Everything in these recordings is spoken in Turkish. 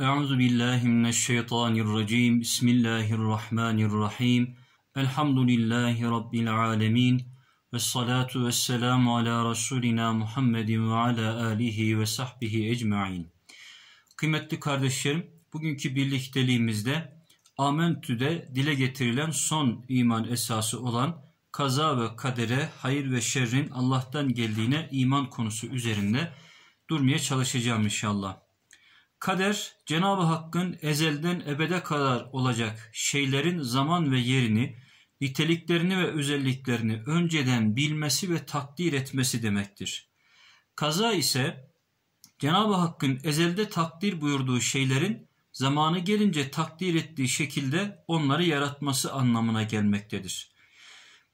Euzu billahi mineşşeytanirracim. Bismillahirrahmanirrahim. Elhamdülillahi rabbil alamin. Ve salatu ve selamu ala Resulina Muhammedin ve ala alihi ve sahbihi ecmain. Kıymetli kardeşlerim, bugünkü birlikteliğimizde Amentü'de dile getirilen son iman esası olan kaza ve kadere, hayır ve şerrin Allah'tan geldiğine iman konusu üzerinde durmaya çalışacağım inşallah. Kader Cenab-ı Hakk'ın ezelden ebede kadar olacak şeylerin zaman ve yerini, niteliklerini ve özelliklerini önceden bilmesi ve takdir etmesi demektir. Kaza ise Cenab-ı Hakk'ın ezelde takdir buyurduğu şeylerin zamanı gelince takdir ettiği şekilde onları yaratması anlamına gelmektedir.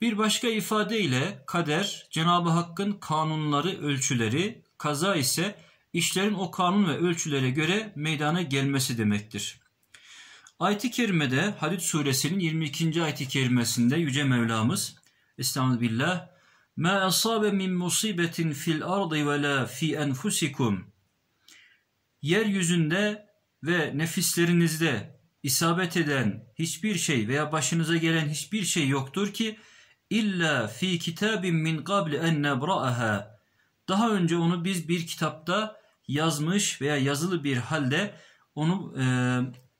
Bir başka ifadeyle kader Cenab-ı Hakk'ın kanunları, ölçüleri, kaza ise işlerin o kanun ve ölçülere göre meydana gelmesi demektir. Ayet-i Kerime'de Hadid suresinin 22. ayet-i kerimesinde Yüce Mevlamız Estağfirullah billah مَا أَصَابَ مِنْ مُصِيبَةٍ فِي الْأَرْضِ وَلَا فِي أَنْفُسِكُمْ Yeryüzünde ve nefislerinizde isabet eden hiçbir şey veya başınıza gelen hiçbir şey yoktur ki illa fi kitabim min qabli en nebra'aha. Daha önce onu biz bir kitapta yazmış veya yazılı bir halde onu e,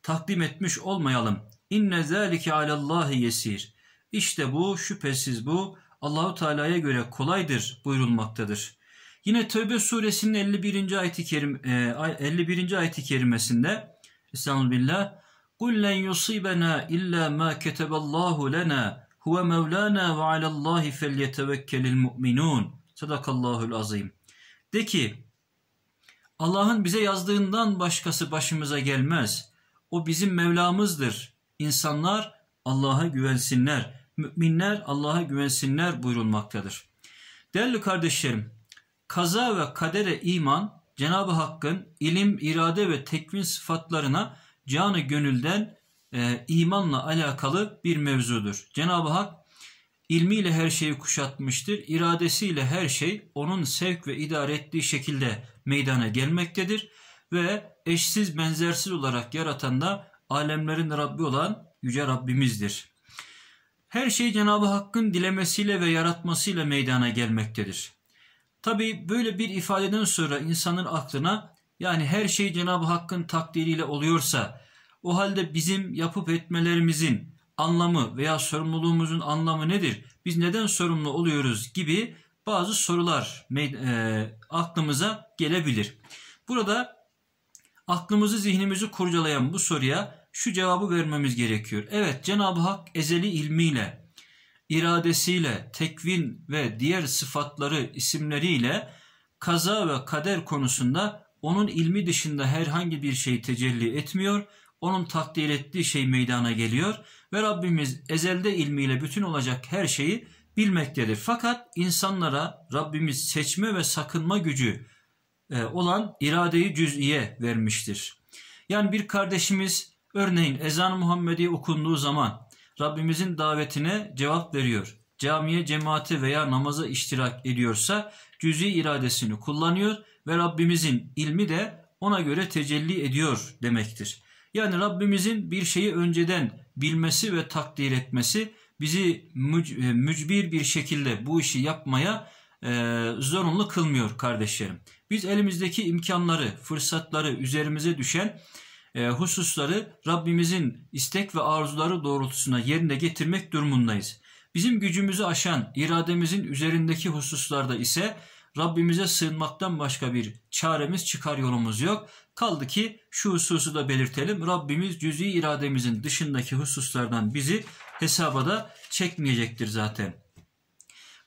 takdim etmiş olmayalım. İnne zâlike alallâhi yesir. İşte bu şüphesiz bu Allahu Teala'ya göre kolaydır buyurulmaktadır. Yine Tövbe suresinin 51. ayeti kerim 51. E, ayeti kerimesinde Estağfirullah Kul len yusibena illa ma keteballahu lena huve mevlana ve alallahi felyetevekkelil mu'minun. Sadakallahul azim. De ki Allah'ın bize yazdığından başkası başımıza gelmez. O bizim Mevlamızdır. İnsanlar Allah'a güvensinler. Müminler Allah'a güvensinler buyurulmaktadır. Değerli kardeşlerim, kaza ve kadere iman Cenab-ı Hakk'ın ilim, irade ve tekvin sıfatlarına canı gönülden e, imanla alakalı bir mevzudur. Cenab-ı Hak ilmiyle her şeyi kuşatmıştır. İradesiyle her şey onun sevk ve idare ettiği şekilde meydana gelmektedir. Ve eşsiz benzersiz olarak yaratan da alemlerin Rabbi olan Yüce Rabbimizdir. Her şey Cenab-ı Hakk'ın dilemesiyle ve yaratmasıyla meydana gelmektedir. Tabi böyle bir ifadeden sonra insanın aklına yani her şey Cenab-ı Hakk'ın takdiriyle oluyorsa o halde bizim yapıp etmelerimizin anlamı veya sorumluluğumuzun anlamı nedir? Biz neden sorumlu oluyoruz gibi bazı sorular e, aklımıza gelebilir. Burada aklımızı zihnimizi kurcalayan bu soruya şu cevabı vermemiz gerekiyor. Evet Cenab-ı Hak ezeli ilmiyle, iradesiyle, tekvin ve diğer sıfatları, isimleriyle kaza ve kader konusunda onun ilmi dışında herhangi bir şey tecelli etmiyor onun takdir ettiği şey meydana geliyor ve Rabbimiz ezelde ilmiyle bütün olacak her şeyi bilmektedir. Fakat insanlara Rabbimiz seçme ve sakınma gücü e, olan iradeyi cüz'iye vermiştir. Yani bir kardeşimiz örneğin ezan Muhammedi okunduğu zaman Rabbimizin davetine cevap veriyor. Camiye, cemaate veya namaza iştirak ediyorsa cüz'i iradesini kullanıyor ve Rabbimizin ilmi de ona göre tecelli ediyor demektir. Yani Rabbimizin bir şeyi önceden bilmesi ve takdir etmesi bizi e, mücbir bir şekilde bu işi yapmaya e, zorunlu kılmıyor kardeşlerim. Biz elimizdeki imkanları, fırsatları, üzerimize düşen e, hususları Rabbimizin istek ve arzuları doğrultusuna yerine getirmek durumundayız. Bizim gücümüzü aşan irademizin üzerindeki hususlarda ise Rabbimize sığınmaktan başka bir çaremiz çıkar yolumuz yok. Kaldı ki şu hususu da belirtelim. Rabbimiz cüz'i irademizin dışındaki hususlardan bizi hesaba da çekmeyecektir zaten.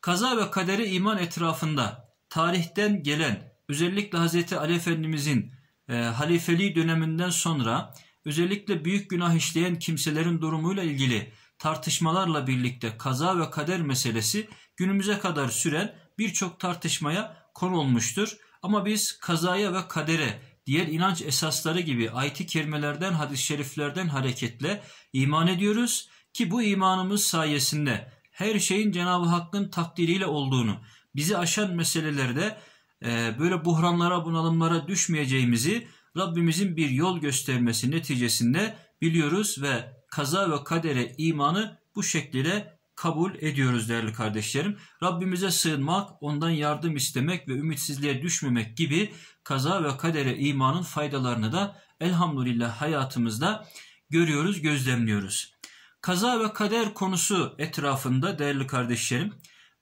Kaza ve kaderi iman etrafında tarihten gelen özellikle Hz. Ali Efendimizin e, halifeliği döneminden sonra özellikle büyük günah işleyen kimselerin durumuyla ilgili tartışmalarla birlikte kaza ve kader meselesi günümüze kadar süren birçok tartışmaya konu olmuştur. Ama biz kazaya ve kadere diğer inanç esasları gibi ayet kelimelerden hadis-i şeriflerden hareketle iman ediyoruz ki bu imanımız sayesinde her şeyin Cenab-ı Hakk'ın takdiriyle olduğunu, bizi aşan meselelerde e, böyle buhranlara, bunalımlara düşmeyeceğimizi Rabbimizin bir yol göstermesi neticesinde biliyoruz ve kaza ve kadere imanı bu şekilde kabul ediyoruz değerli kardeşlerim. Rabbimize sığınmak, ondan yardım istemek ve ümitsizliğe düşmemek gibi kaza ve kadere imanın faydalarını da elhamdülillah hayatımızda görüyoruz, gözlemliyoruz. Kaza ve kader konusu etrafında değerli kardeşlerim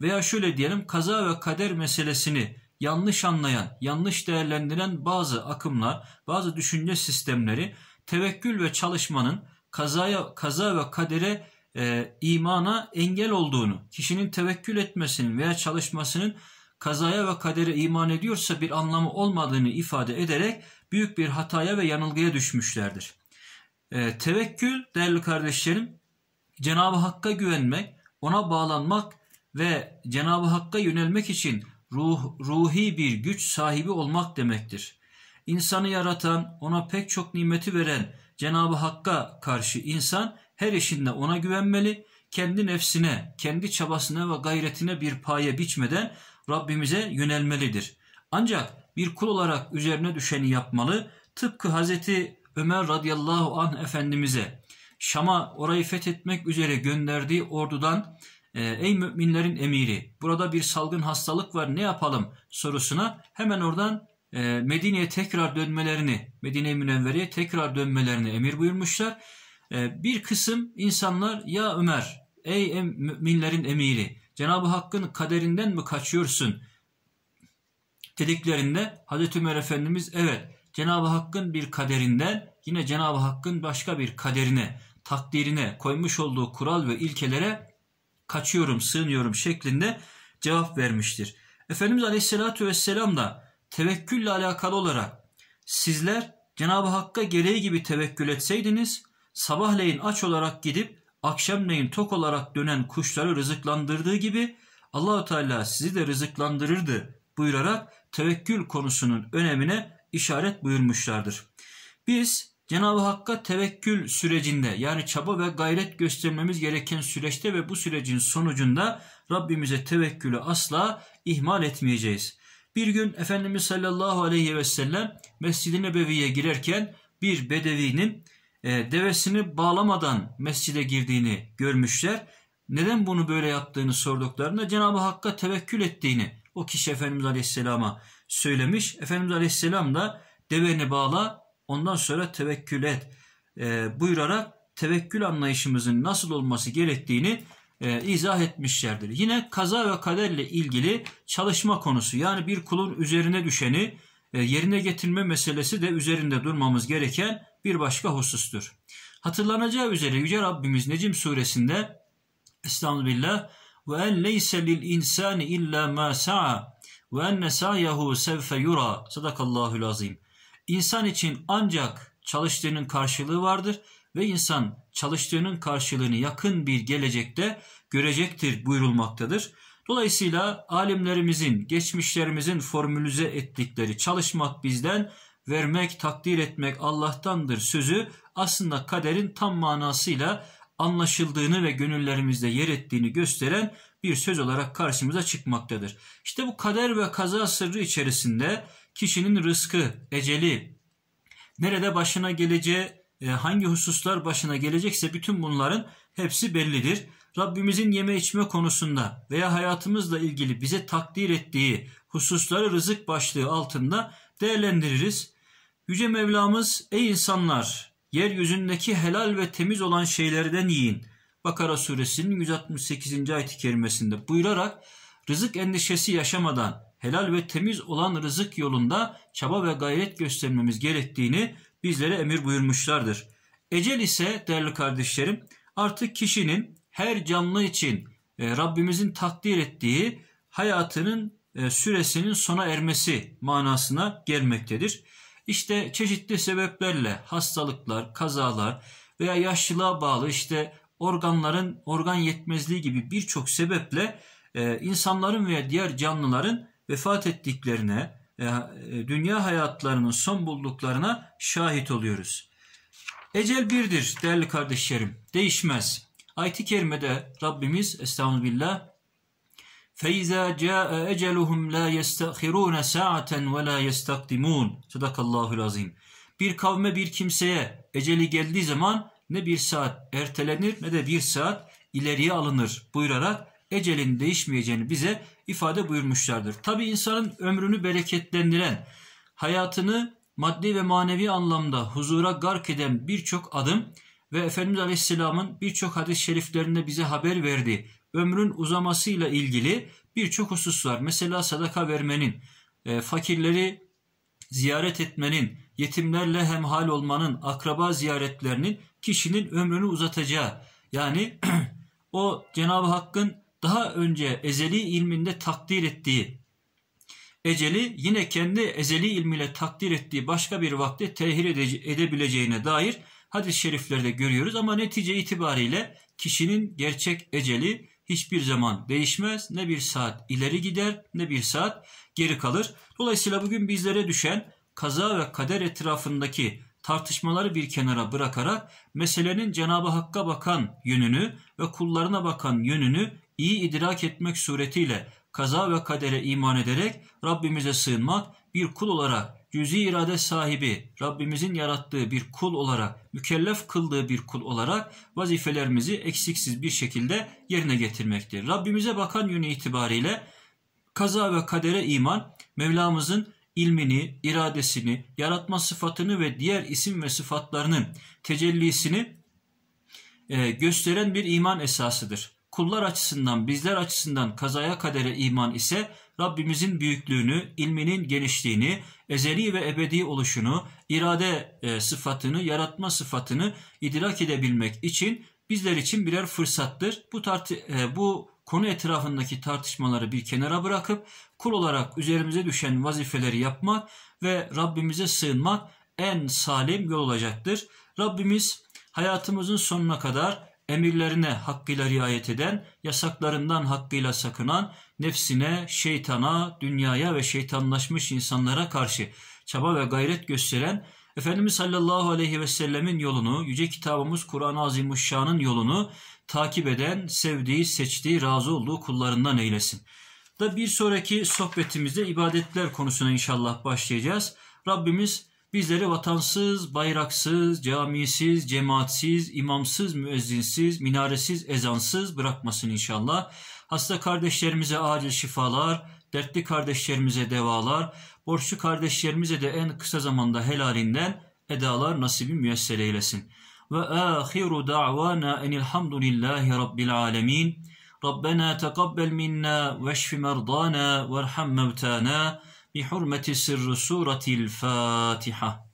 veya şöyle diyelim kaza ve kader meselesini yanlış anlayan, yanlış değerlendiren bazı akımlar, bazı düşünce sistemleri tevekkül ve çalışmanın kazaya, kaza ve kadere e, imana engel olduğunu, kişinin tevekkül etmesinin veya çalışmasının kazaya ve kadere iman ediyorsa bir anlamı olmadığını ifade ederek büyük bir hataya ve yanılgıya düşmüşlerdir. E, tevekkül değerli kardeşlerim Cenab-ı Hakk'a güvenmek, ona bağlanmak ve Cenab-ı Hakk'a yönelmek için ruh, ruhi bir güç sahibi olmak demektir. İnsanı yaratan, ona pek çok nimeti veren Cenab-ı Hakk'a karşı insan her işinde ona güvenmeli, kendi nefsine, kendi çabasına ve gayretine bir paye biçmeden Rabbimize yönelmelidir. Ancak bir kul olarak üzerine düşeni yapmalı, tıpkı Hazreti Ömer radıyallahu anh Efendimiz'e Şam'a orayı fethetmek üzere gönderdiği ordudan ee, ey müminlerin emiri burada bir salgın hastalık var ne yapalım sorusuna hemen oradan ee, Medine'ye tekrar dönmelerini Medine-i Münevvere'ye tekrar dönmelerini emir buyurmuşlar. Ee, bir kısım insanlar ya Ömer ey em, müminlerin emiri Cenab-ı Hakk'ın kaderinden mi kaçıyorsun dediklerinde Hazreti Ömer Efendimiz evet Cenab-ı Hakk'ın bir kaderinden yine Cenab-ı Hakk'ın başka bir kaderine takdirine koymuş olduğu kural ve ilkelere kaçıyorum sığınıyorum şeklinde cevap vermiştir. Efendimiz Aleyhisselatü Vesselam da tevekkülle alakalı olarak sizler Cenab-ı Hakk'a gereği gibi tevekkül etseydiniz sabahleyin aç olarak gidip akşamleyin tok olarak dönen kuşları rızıklandırdığı gibi Allahu Teala sizi de rızıklandırırdı buyurarak tevekkül konusunun önemine işaret buyurmuşlardır. Biz Cenab-ı Hakk'a tevekkül sürecinde yani çaba ve gayret göstermemiz gereken süreçte ve bu sürecin sonucunda Rabbimize tevekkülü asla ihmal etmeyeceğiz. Bir gün Efendimiz sallallahu aleyhi ve sellem Mescid-i Nebevi'ye girerken bir bedevinin e, devesini bağlamadan mescide girdiğini görmüşler. Neden bunu böyle yaptığını sorduklarında Cenab-ı Hakk'a tevekkül ettiğini o kişi Efendimiz Aleyhisselam'a söylemiş. Efendimiz Aleyhisselam da deveni bağla ondan sonra tevekkül et e, buyurarak tevekkül anlayışımızın nasıl olması gerektiğini e, izah etmişlerdir. Yine kaza ve kaderle ilgili çalışma konusu yani bir kulun üzerine düşeni e, yerine getirme meselesi de üzerinde durmamız gereken bir başka husustur. Hatırlanacağı üzere Yüce Rabbimiz Necim suresinde Estağfirullah ve en leyse lil insani illa ma sa'a ve enne sa'yahu sevfe yura sadakallahu azim. İnsan için ancak çalıştığının karşılığı vardır ve insan çalıştığının karşılığını yakın bir gelecekte görecektir buyurulmaktadır. Dolayısıyla alimlerimizin, geçmişlerimizin formülize ettikleri çalışmak bizden, vermek, takdir etmek Allah'tandır sözü aslında kaderin tam manasıyla anlaşıldığını ve gönüllerimizde yer ettiğini gösteren bir söz olarak karşımıza çıkmaktadır. İşte bu kader ve kaza sırrı içerisinde kişinin rızkı, eceli, nerede başına geleceği, e, hangi hususlar başına gelecekse bütün bunların hepsi bellidir. Rabbimizin yeme içme konusunda veya hayatımızla ilgili bize takdir ettiği hususları rızık başlığı altında değerlendiririz. Yüce Mevlamız ey insanlar yeryüzündeki helal ve temiz olan şeylerden yiyin. Bakara suresinin 168. ayet-i kerimesinde buyurarak rızık endişesi yaşamadan helal ve temiz olan rızık yolunda çaba ve gayret göstermemiz gerektiğini bizlere emir buyurmuşlardır. Ecel ise değerli kardeşlerim artık kişinin her canlı için e, Rabbimizin takdir ettiği hayatının e, süresinin sona ermesi manasına gelmektedir. İşte çeşitli sebeplerle hastalıklar, kazalar veya yaşlılığa bağlı işte organların organ yetmezliği gibi birçok sebeple e, insanların veya diğer canlıların vefat ettiklerine, dünya hayatlarının son bulduklarına şahit oluyoruz. Ecel birdir değerli kardeşlerim, değişmez. Ayet-i kerimede Rabbimiz Estağfirullah فَاِذَا جَاءَ اَجَلُهُمْ لَا يَسْتَخِرُونَ سَاعَةً وَلَا يَسْتَقْدِمُونَ Sadakallahul azim. Bir kavme bir kimseye eceli geldiği zaman ne bir saat ertelenir ne de bir saat ileriye alınır buyurarak ecelin değişmeyeceğini bize ifade buyurmuşlardır. Tabi insanın ömrünü bereketlendiren, hayatını maddi ve manevi anlamda huzura gark eden birçok adım ve Efendimiz Aleyhisselam'ın birçok hadis-i şeriflerinde bize haber verdiği ömrün uzamasıyla ilgili birçok husus var. Mesela sadaka vermenin, e, fakirleri ziyaret etmenin, yetimlerle hemhal olmanın, akraba ziyaretlerinin kişinin ömrünü uzatacağı. Yani o Cenab-ı Hakk'ın daha önce ezeli ilminde takdir ettiği, eceli yine kendi ezeli ilmiyle takdir ettiği başka bir vakte tehir edebileceğine dair hadis-i şeriflerde görüyoruz ama netice itibariyle kişinin gerçek eceli hiçbir zaman değişmez. Ne bir saat ileri gider ne bir saat geri kalır. Dolayısıyla bugün bizlere düşen kaza ve kader etrafındaki tartışmaları bir kenara bırakarak meselenin Cenab-ı Hakk'a bakan yönünü ve kullarına bakan yönünü iyi idrak etmek suretiyle kaza ve kadere iman ederek Rabbimize sığınmak, bir kul olarak Yüzü irade sahibi Rabbimizin yarattığı bir kul olarak, mükellef kıldığı bir kul olarak vazifelerimizi eksiksiz bir şekilde yerine getirmektir. Rabbimize bakan yönü itibariyle kaza ve kadere iman Mevlamızın ilmini, iradesini, yaratma sıfatını ve diğer isim ve sıfatlarının tecellisini e, gösteren bir iman esasıdır. Kullar açısından, bizler açısından kazaya kadere iman ise Rabbimizin büyüklüğünü, ilminin genişliğini, ezeli ve ebedi oluşunu, irade e, sıfatını, yaratma sıfatını idrak edebilmek için bizler için birer fırsattır. Bu tartı e, bu konu etrafındaki tartışmaları bir kenara bırakıp kul olarak üzerimize düşen vazifeleri yapmak ve Rabbimize sığınmak en salim yol olacaktır. Rabbimiz hayatımızın sonuna kadar emirlerine hakkıyla riayet eden, yasaklarından hakkıyla sakınan, nefsine, şeytana, dünyaya ve şeytanlaşmış insanlara karşı çaba ve gayret gösteren, Efendimiz sallallahu aleyhi ve sellemin yolunu, yüce kitabımız Kur'an-ı Azimuşşan'ın yolunu takip eden, sevdiği, seçtiği, razı olduğu kullarından eylesin. Da bir sonraki sohbetimizde ibadetler konusuna inşallah başlayacağız. Rabbimiz Bizleri vatansız, bayraksız, camisiz, cemaatsiz, imamsız, müezzinsiz, minaresiz, ezansız bırakmasın inşallah. Hasta kardeşlerimize acil şifalar, dertli kardeşlerimize devalar, borçlu kardeşlerimize de en kısa zamanda helalinden edalar nasibi müyesser eylesin. Ve ahiru da'vana enilhamdülillahi rabbil alemin. Rabbena tekabbel minna ve veşfi merdana verham mevtana. بحرمة سر سورة الفاتحة